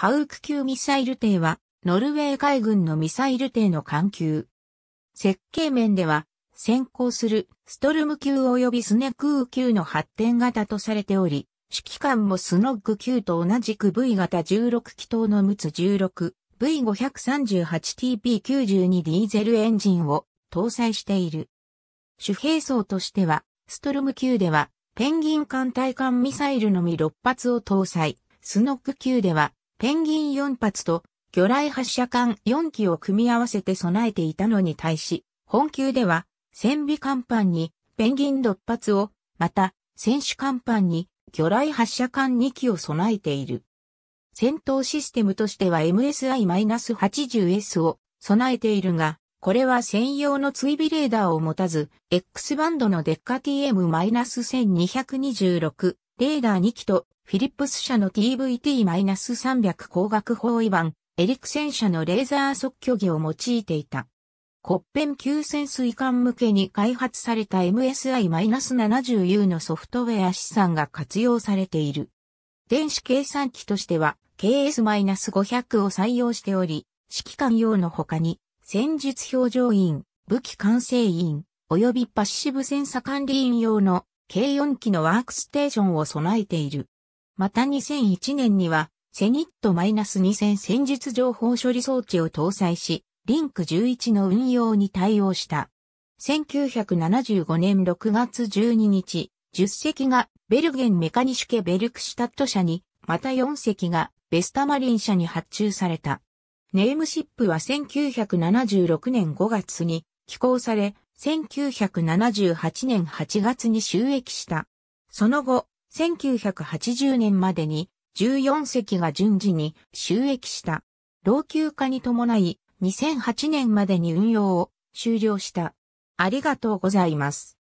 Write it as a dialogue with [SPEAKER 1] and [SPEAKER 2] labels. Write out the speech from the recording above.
[SPEAKER 1] ハウク級ミサイル艇は、ノルウェー海軍のミサイル艇の艦級。設計面では、先行するストルム級及びスネクー級の発展型とされており、指揮官もスノッグ級と同じく V 型16気筒のムツ 16V538TP92 ディーゼルエンジンを搭載している。主兵装としては、ストルム級では、ペンギン艦対艦ミサイルのみ6発を搭載、スノッグ級では、ペンギン4発と魚雷発射管4機を組み合わせて備えていたのに対し、本級では、戦備艦板にペンギン6発を、また、戦手艦板に魚雷発射管2機を備えている。戦闘システムとしては MSI-80S を備えているが、これは専用の追尾レーダーを持たず、X バンドのデッカ TM-1226 レーダー2機とフィリップス社の TVT-300 光学包囲版、エリクセン社のレーザー測距儀を用いていた。コッペン級潜水艦向けに開発された MSI-70U のソフトウェア資産が活用されている。電子計算機としては KS-500 を採用しており、指揮官用の他に戦術表情員、武器管制員、及びパッシブセンサ管理員用の計4機のワークステーションを備えている。また2001年には、セニット -2000 戦術情報処理装置を搭載し、リンク11の運用に対応した。1975年6月12日、10隻がベルゲンメカニシュケベルクシュタット社に、また4隻がベスタマリン社に発注された。ネームシップは1976年5月に寄港され、1978年8月に収益した。その後、1980年までに14隻が順次に収益した。老朽化に伴い、2008年までに運用を終了した。ありがとうございます。